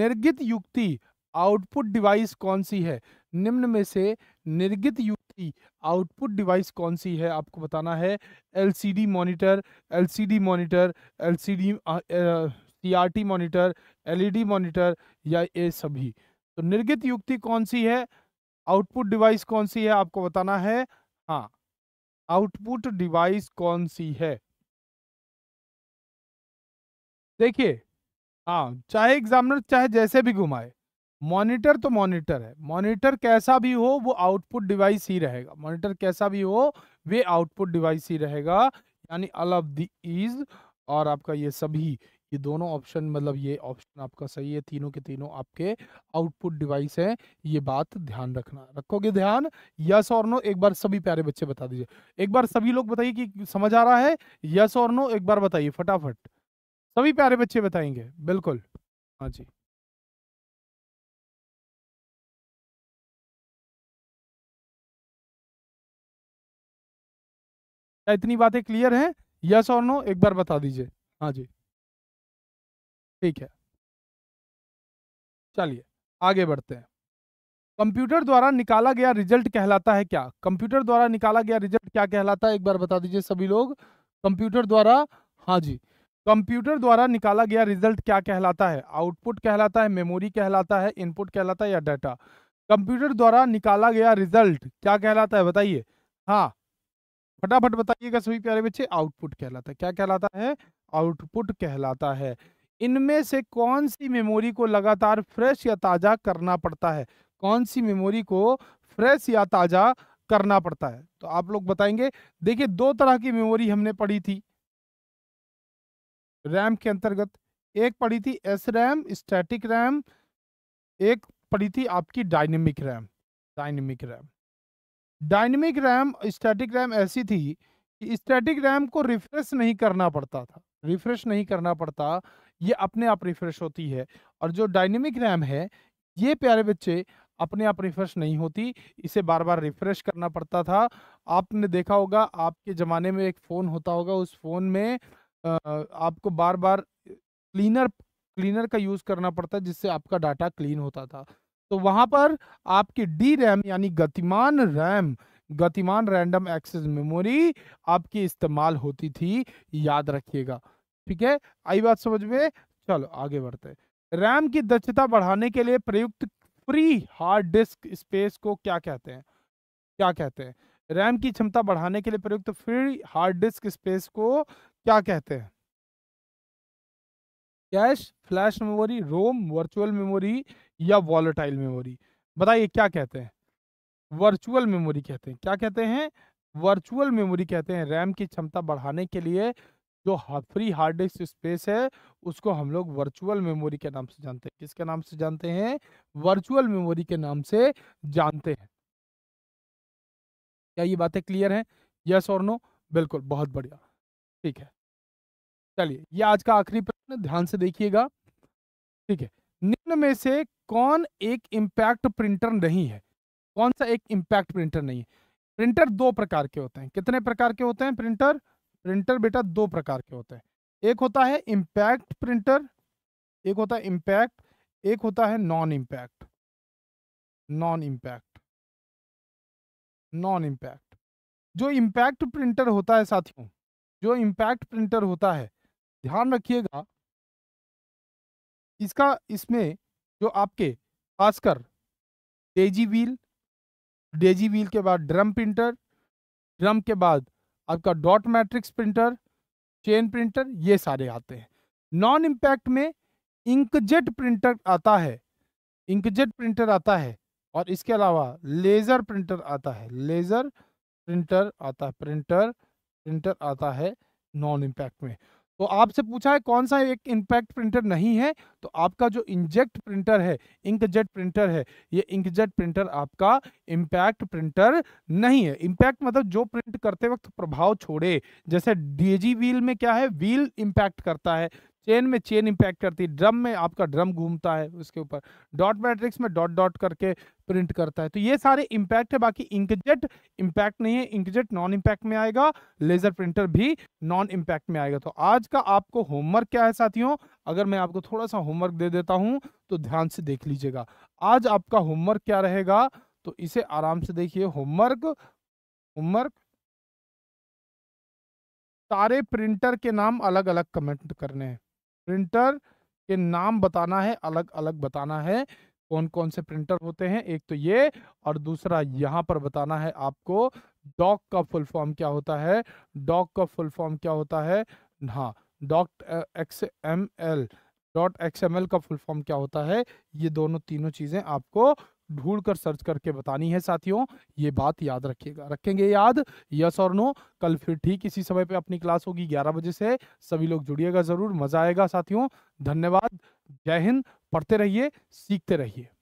निर्गित युक्ति आउटपुट डिवाइस कौन सी है निम्न में से निर्गित युक्ति आउटपुट डिवाइस कौन सी है आपको बताना है LCD monitor LCD monitor LCD CRT monitor LED monitor या ये सभी तो निर्गित युक्ति कौन सी है आउटपुट डिवाइस कौन सी है आपको बताना है हाँ आउटपुट डिवाइस कौन सी है देखिए हाँ चाहे एग्जामिनर चाहे जैसे भी घुमाए मॉनिटर तो मॉनिटर है मॉनिटर कैसा भी हो वो आउटपुट डिवाइस ही रहेगा मॉनिटर कैसा भी हो वे आउटपुट डिवाइस ही रहेगा यानी अल ऑफ द इज और आपका ये सभी ये दोनों ऑप्शन मतलब ये ऑप्शन आपका सही है तीनों के तीनों आपके आउटपुट डिवाइस हैं ये बात ध्यान रखना रखोगे ध्यान यस और नो एक बार सभी प्यारे बच्चे बता दीजिए एक बार सभी लोग बताइए कि समझ आ रहा है यस और नो एक बार बताइए फटाफट सभी प्यारे बच्चे बताएंगे बिल्कुल हाँ जी इतनी बातें क्लियर हैं यस और नो एक बार बता दीजिए हाँ जी ठीक है चलिए आगे बढ़ते हैं कंप्यूटर द्वारा निकाला गया रिजल्ट कहलाता है क्या कंप्यूटर द्वारा निकाला गया रिजल्ट क्या कहलाता है एक बार बता दीजिए सभी लोग कंप्यूटर द्वारा हाँ जी कंप्यूटर द्वारा निकाला गया रिजल्ट क्या कहलाता है आउटपुट कहलाता है मेमोरी कहलाता है इनपुट कहलाता है या डाटा कंप्यूटर द्वारा निकाला गया रिजल्ट क्या कहलाता है बताइए हाँ फटाफट बताइएगा सभी प्यारे बच्चे आउटपुट कहलाता है क्या कहलाता है आउटपुट कहलाता है इनमें से कौन सी मेमोरी को लगातार फ्रेश या ताज़ा करना पड़ता है कौन सी मेमोरी को फ्रेश या ताज़ा करना पड़ता है तो आप लोग बताएंगे देखिए दो तरह की मेमोरी हमने पढ़ी थी रैम के अंतर्गत एक पढ़ी थी एस रैम स्टैटिक रैम एक पढ़ी थी आपकी dynamic RAM dynamic RAM dynamic RAM static RAM ऐसी थी कि स्टैटिक रैम को रिफ्रेश नहीं करना पड़ता था रिफ्रेश नहीं करना पड़ता ये अपने आप रिफ्रेश होती है और जो डायनेमिक रैम है ये प्यारे बच्चे अपने आप रिफ्रेश नहीं होती इसे बार बार रिफ्रेश करना पड़ता था आपने देखा होगा आपके ज़माने में एक फ़ोन होता होगा उस फ़ोन में आपको बार बार क्लीनर क्लीनर का यूज़ करना पड़ता जिससे आपका डाटा क्लीन होता था तो वहाँ पर आपकी डी रैम यानी गतिमान रैम गतिमान रैंडम एक्सेस मेमोरी आपकी इस्तेमाल होती थी याद रखिएगा ठीक है आई बात समझ में चलो आगे बढ़ते रैम की दक्षता बढ़ाने के लिए प्रयुक्त फ्री हार्ड डिस्क स्पेस को क्या कहते हैं क्या कहते हैं रैम की क्षमता बढ़ाने के लिए प्रयुक्त फ्री हार्ड डिस्क स्पेस को क्या कहते हैं cache flash memory ROM virtual memory या वॉलेटाइल मेमोरी बताइए क्या कहते हैं वर्चुअल मेमोरी कहते हैं क्या कहते हैं वर्चुअल मेमोरी कहते हैं रैम की क्षमता बढ़ाने के लिए जो फ्री हार्ड डिस्क स्पेस है उसको हम लोग वर्चुअल मेमोरी के नाम से जानते हैं किसके नाम से जानते हैं वर्चुअल मेमोरी के नाम से जानते हैं क्या ये बातें क्लियर हैं यस और नो बिल्कुल बहुत बढ़िया ठीक है चलिए ये आज का आखिरी प्रश्न ध्यान से देखिएगा ठीक है निम्न में से कौन एक इम्पैक्ट प्रिंटर नहीं है कौन सा एक इम्पैक्ट प्रिंटर नहीं है प्रिंटर दो प्रकार के होते हैं कितने प्रकार के होते हैं प्रिंटर प्रिंटर बेटा दो प्रकार के होते हैं एक होता है इम्पैक्ट प्रिंटर एक होता है इम्पैक्ट एक होता है non impact non impact non impact जो इम्पैक्ट प्रिंटर होता है साथियों जो इम्पैक्ट प्रिंटर होता है ध्यान रखिएगा इसका इसमें जो आपके खासकर डेजी व्हील डेजी व्हील के बाद ड्रम प्रिंटर ड्रम के बाद आपका dot matrix printer chain printer ये सारे आते हैं नॉन इम्पैक्ट में इंकजेट प्रिंटर आता है इंकजेट प्रिंटर आता है और इसके अलावा लेज़र प्रिंटर आता है लेज़र प्रिंटर आता है प्रिंटर प्रिंटर आता है नॉन इम्पैक्ट में तो आपसे पूछा है कौन सा एक इंपैक्ट प्रिंटर नहीं है तो आपका जो इंजेक्ट प्रिंटर है इंकजेट प्रिंटर है ये इंकजेट प्रिंटर आपका इम्पैक्ट प्रिंटर नहीं है इंपैक्ट मतलब जो प्रिंट करते वक्त प्रभाव छोड़े जैसे डीजी व्हील में क्या है व्हील इम्पैक्ट करता है चेन में चेन इंपैक्ट करती है ड्रम में आपका ड्रम घूमता है उसके ऊपर डॉट मैट्रिक्स में डॉट डॉट करके प्रिंट करता है तो ये सारे इम्पैक्ट है बाकी इंकजेट इंपैक्ट नहीं है इंकजेट नॉन इम्पैक्ट में आएगा लेजर प्रिंटर भी नॉन इम्पैक्ट में आएगा तो आज का आपको होमवर्क क्या है साथियों अगर मैं आपको थोड़ा सा होमवर्क दे देता हूँ तो ध्यान से देख लीजिएगा आज आपका होमवर्क क्या रहेगा तो इसे आराम से देखिए होमवर्क होमवर्क सारे प्रिंटर के नाम अलग अलग कमेंट करने हैं प्रिंटर के नाम बताना है अलग अलग बताना है कौन कौन से प्रिंटर होते हैं एक तो ये और दूसरा यहाँ पर बताना है आपको डॉक का फुल फॉर्म क्या होता है डॉक का फुल फॉर्म क्या होता है हाँ doc X M L dot X M L का फुल फॉर्म क्या होता है ये दोनों तीनों चीज़ें आपको ढूंढ कर सर्च करके बतानी है साथियों ये बात याद रखिएगा रखेंगे याद यस और नो कल फिर ठीक इसी समय पे अपनी क्लास होगी 11 बजे से सभी लोग जुड़िएगा जरूर मजा आएगा साथियों धन्यवाद जय हिंद पढ़ते रहिए सीखते रहिए